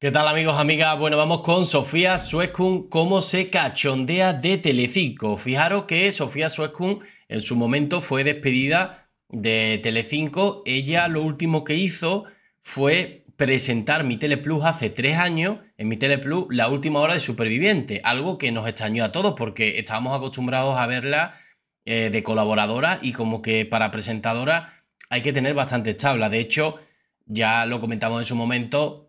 ¿Qué tal amigos, amigas? Bueno, vamos con Sofía Suescun, cómo se cachondea de Telecinco. Fijaros que Sofía Suecun en su momento fue despedida de Telecinco. Ella lo último que hizo fue presentar mi Teleplus hace tres años, en mi Teleplus, la última hora de Superviviente. Algo que nos extrañó a todos porque estábamos acostumbrados a verla eh, de colaboradora y como que para presentadora hay que tener bastante tablas. De hecho, ya lo comentamos en su momento,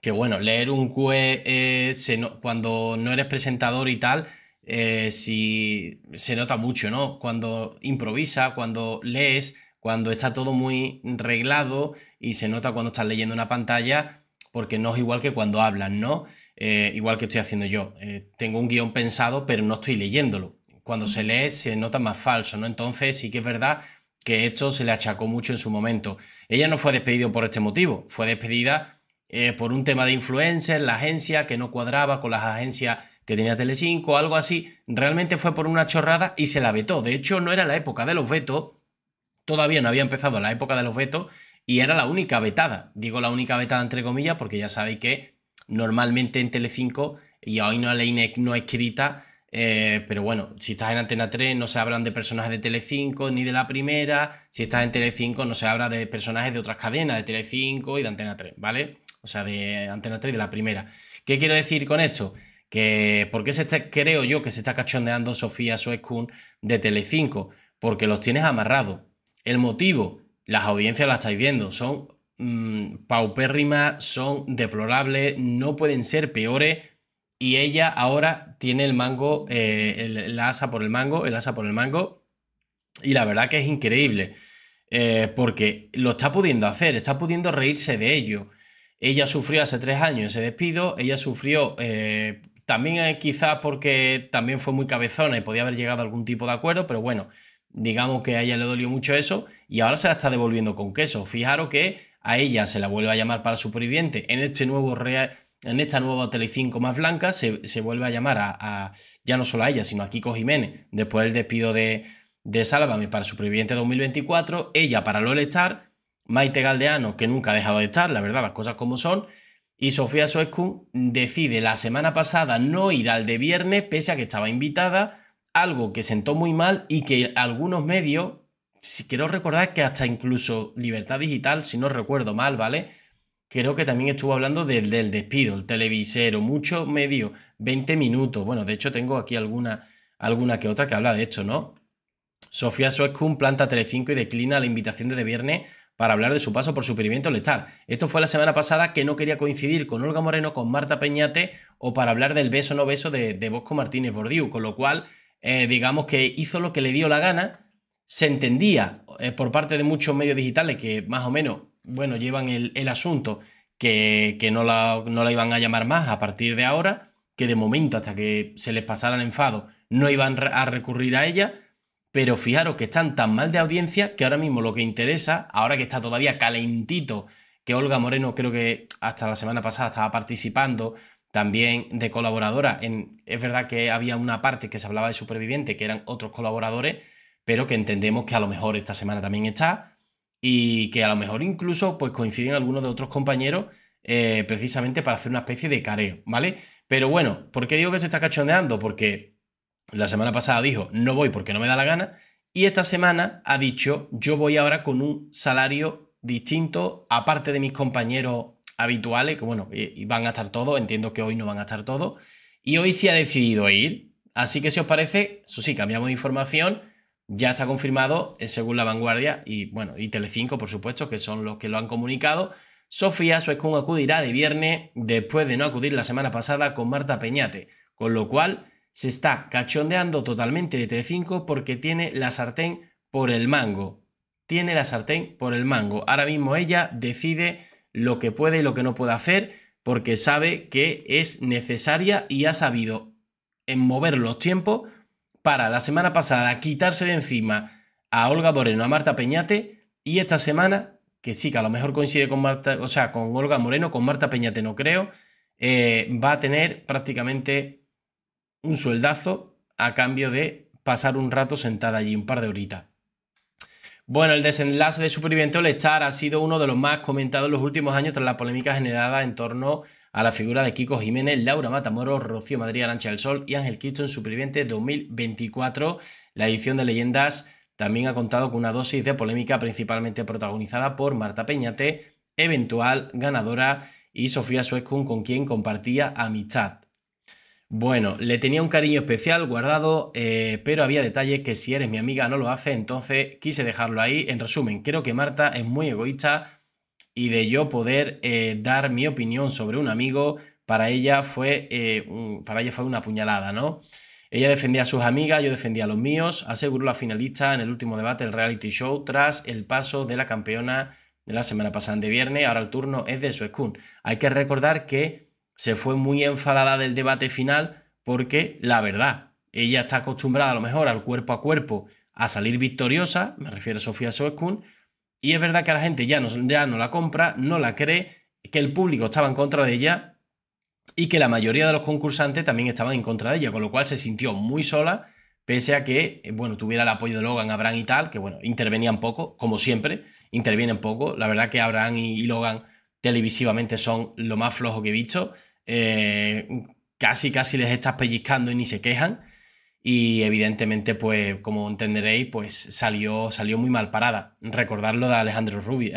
que bueno, leer un QE eh, se no, cuando no eres presentador y tal, eh, si se nota mucho, ¿no? Cuando improvisa, cuando lees, cuando está todo muy reglado y se nota cuando estás leyendo una pantalla, porque no es igual que cuando hablan ¿no? Eh, igual que estoy haciendo yo. tengo un guión pensado, pero no estoy leyéndolo. Cuando se lee se nota más falso, ¿no? Entonces sí que es verdad que esto se le achacó mucho en su momento. Ella no fue despedida por este motivo, fue despedida eh, por un tema de influencers, la agencia que no cuadraba con las agencias que tenía Telecinco, algo así, realmente fue por una chorrada y se la vetó. De hecho, no era la época de los vetos, todavía no había empezado la época de los vetos y era la única vetada. Digo la única vetada entre comillas porque ya sabéis que normalmente en Telecinco y hoy no ley no escrita, eh, pero bueno, si estás en Antena 3 no se hablan de personajes de Telecinco ni de la primera, si estás en Telecinco no se habla de personajes de otras cadenas, de Telecinco y de Antena 3, ¿vale? o sea, de Antena 3, de la primera. ¿Qué quiero decir con esto? Que porque se está, creo yo que se está cachondeando Sofía Kun de Telecinco, porque los tienes amarrados. El motivo, las audiencias las estáis viendo, son mm, paupérrimas, son deplorables, no pueden ser peores. Y ella ahora tiene el mango, eh, el, la asa por el mango, el asa por el mango. Y la verdad que es increíble. Eh, porque lo está pudiendo hacer, está pudiendo reírse de ello. Ella sufrió hace tres años ese despido, ella sufrió eh, también eh, quizás porque también fue muy cabezona y podía haber llegado a algún tipo de acuerdo, pero bueno, digamos que a ella le dolió mucho eso y ahora se la está devolviendo con queso. Fijaros que a ella se la vuelve a llamar para superviviente en este nuevo real en esta nueva Telecinco más blanca se, se vuelve a llamar a, ya no solo a ella, sino a Kiko Jiménez, después del despido de, de Sálvame para Superviviente 2024, ella para Lolestar, Maite Galdeano, que nunca ha dejado de estar, la verdad, las cosas como son, y Sofía Soescu decide la semana pasada no ir al de viernes, pese a que estaba invitada, algo que sentó muy mal y que algunos medios, si quiero recordar que hasta incluso Libertad Digital, si no recuerdo mal, ¿vale? Creo que también estuvo hablando del, del despido, el televisero, mucho medio, 20 minutos. Bueno, de hecho tengo aquí alguna, alguna que otra que habla de esto, ¿no? Sofía Soescun planta Telecinco y declina la invitación de, de viernes para hablar de su paso por Superviviente All letal... Esto fue la semana pasada que no quería coincidir con Olga Moreno, con Marta Peñate o para hablar del beso no beso de, Bosco Martínez Bordiú, con lo cual eh, digamos que hizo lo que le dio la gana. Se entendía eh, por parte de muchos medios digitales que más o menos, bueno, llevan el, asunto que, que no, la, no la iban a llamar más a partir de ahora, que de momento hasta que se les pasara el enfado no iban a recurrir a ella pero fijaros que están tan mal de audiencia que ahora mismo lo que interesa, ahora que está todavía calentito, que Olga Moreno creo que hasta la semana pasada estaba participando también de colaboradora. En, es verdad que había una parte que se hablaba de superviviente, que eran otros colaboradores, pero que entendemos que a lo mejor esta semana también está y que a lo mejor incluso pues, coinciden algunos de otros compañeros eh, precisamente para hacer una especie de careo, ¿vale? Pero bueno, ¿por qué digo que se está cachondeando? Porque la semana pasada dijo, no voy porque no me da la gana. Y esta semana ha dicho, yo voy ahora con un salario distinto, aparte de mis compañeros habituales, que bueno, eh, van a estar todos, entiendo que hoy no van a estar todos. Y hoy sí ha decidido ir. Así que si os parece, eso sí, cambiamos de información. Ya está confirmado, según La Vanguardia y, bueno, y Telecinco, por supuesto, que son los que lo han comunicado. Sofía con acudirá de viernes después de no acudir la semana pasada con Marta Peñate, con lo cual se está cachondeando totalmente de T5 porque tiene la sartén por el mango. Tiene la sartén por el mango. Ahora mismo ella decide lo que puede y lo que no puede hacer porque sabe que es necesaria y ha sabido en mover los tiempos para la semana pasada quitarse de encima a Olga Moreno, a Marta Peñate y esta semana, que sí que a lo mejor coincide con Marta, o sea, con Olga Moreno, con Marta Peñate no creo, eh, va a tener prácticamente un sueldazo a cambio de pasar un rato sentada allí, un par de horitas. Bueno, el desenlace de Superviviente All Star ha sido uno de los más comentados en los últimos años tras la polémica generada en torno a la figura de Kiko Jiménez, Laura Matamoros, Rocío Madrid, Arancha del Sol y Ángel Cristo en Superviviente 2024. La edición de Leyendas también ha contado con una dosis de polémica principalmente protagonizada por Marta Peñate, eventual ganadora, y Sofía Suescun, con quien compartía amistad. Bueno, le tenía un cariño especial guardado, eh, pero había detalles que si eres mi amiga no lo hace, entonces quise dejarlo ahí. En resumen, creo que Marta es muy egoísta y de yo poder eh, dar mi opinión sobre un amigo, para ella fue, eh, para ella fue una puñalada, ¿no? Ella defendía a sus amigas, yo defendía a los míos, aseguró la finalista en el último debate del reality show tras el paso de la campeona de la semana pasada de viernes. Ahora el turno es de Suecun. Hay que recordar que se fue muy enfadada del debate final porque, la verdad, ella está acostumbrada a lo mejor al cuerpo a cuerpo a salir victoriosa, me refiero a Sofía Soskun, y es verdad que la gente ya no, la compra, no la cree, que el público estaba en contra de ella y que la mayoría de los concursantes también estaban en contra de ella, con lo cual se sintió muy sola, pese a que, eh, bueno, tuviera el apoyo de Logan, Abraham y tal, que, bueno, intervenían poco, como siempre, intervienen poco. La verdad que Abraham y Logan televisivamente son lo más flojo que he visto, eh, casi casi les estás pellizcando y ni se quejan. Y evidentemente, pues, como entenderéis, pues salió, salió muy mal parada. Recordarlo de Alejandro Rubio,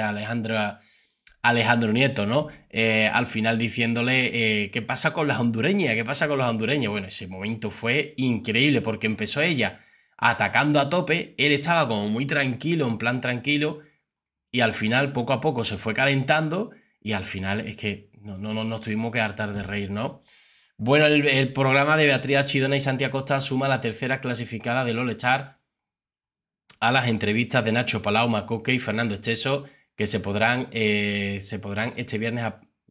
Alejandro Nieto, ¿no? Eh, al final diciéndole, eh, ¿qué pasa con las hondureñas? ¿Qué pasa con los hondureños Bueno, ese momento fue increíble porque empezó ella atacando a tope, él estaba como muy tranquilo, en plan tranquilo, y al final poco a poco se fue calentando y al final es que no, no, no nos tuvimos que hartar de reír, ¿no? Bueno, el, programa de Beatriz Archidona y Santiago Costa suma la tercera clasificada de all a las entrevistas de Nacho Palau, Macoque y Fernando Esteso, que se podrán, eh, se podrán este viernes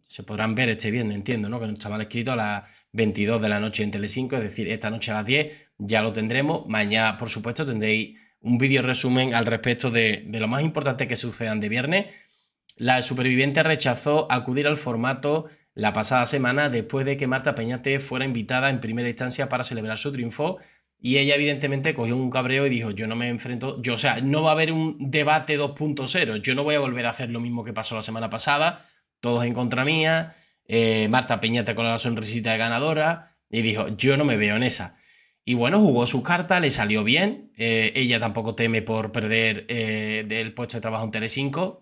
se podrán ver este viernes, entiendo, ¿no? Que está mal escrito a las 22 de la noche en Telecinco, es decir, esta noche a las 10 ya lo tendremos. Mañana, por supuesto, tendréis un vídeo resumen al respecto de, de lo más importante que sucedan de viernes. La superviviente rechazó acudir al formato la pasada semana después de que Marta Peñate fuera invitada en primera instancia para celebrar su triunfo y ella evidentemente cogió un cabreo y dijo, yo no me enfrento, yo, o sea, no va a haber un debate 2.0, yo no voy a volver a hacer lo mismo que pasó la semana pasada, todos en contra mía, eh, Marta Peñate con la sonrisita de ganadora y dijo, yo no me veo en esa. Y bueno, jugó su carta, le salió bien, eh, ella tampoco teme por perder el eh, del puesto de trabajo en Tele5,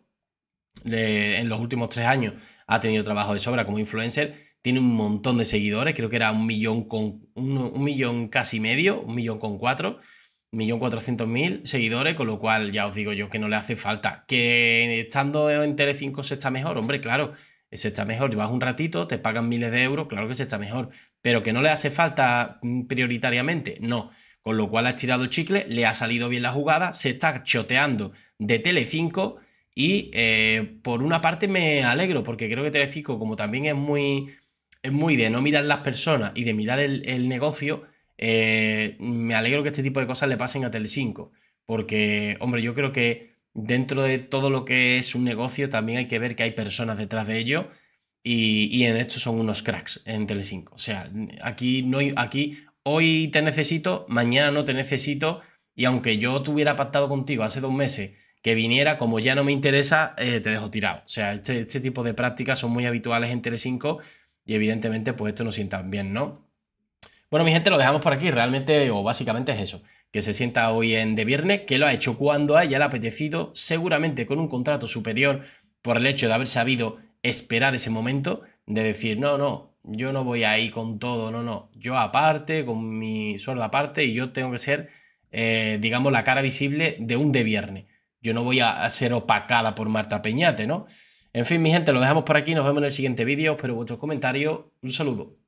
en los últimos tres años ha tenido trabajo de sobra como influencer, tiene un montón de seguidores, creo que era un millón con un, millón casi medio, un millón con cuatro, un millón cuatrocientos mil seguidores, con lo cual ya os digo yo que no le hace falta. Que estando en Tele5 se está mejor, hombre, claro, se está mejor, llevas un ratito, te pagan miles de euros, claro que se está mejor, pero que no le hace falta prioritariamente, no. Con lo cual ha tirado el chicle, le ha salido bien la jugada, se está choteando de Tele5 y eh, por una parte me alegro, porque creo que Telecinco, como también es muy, es muy de no mirar las personas y de mirar el, negocio, eh, me alegro que este tipo de cosas le pasen a tele 5 Porque, hombre, yo creo que dentro de todo lo que es un negocio también hay que ver que hay personas detrás de ello y, en esto son unos cracks en tele 5 O sea, aquí, no, aquí hoy te necesito, mañana no te necesito y aunque yo tuviera pactado contigo hace dos meses que viniera, como ya no me interesa, eh, te dejo tirado. O sea, este, este, tipo de prácticas son muy habituales en Tele5 y evidentemente pues esto no sienta bien, ¿no? Bueno, mi gente, lo dejamos por aquí. Realmente o básicamente es eso. Que se sienta hoy en de viernes, que lo ha hecho cuando haya el apetecido, seguramente con un contrato superior por el hecho de haber sabido esperar ese momento de decir, no, no, yo no voy ahí con todo, no, no, yo aparte, con mi sueldo aparte y yo tengo que ser, eh, digamos, la cara visible de un de viernes. Yo no voy a, ser opacada por Marta Peñate, ¿no? En fin, mi gente, lo dejamos por aquí. Nos vemos en el siguiente vídeo. Espero vuestros comentarios. Un saludo.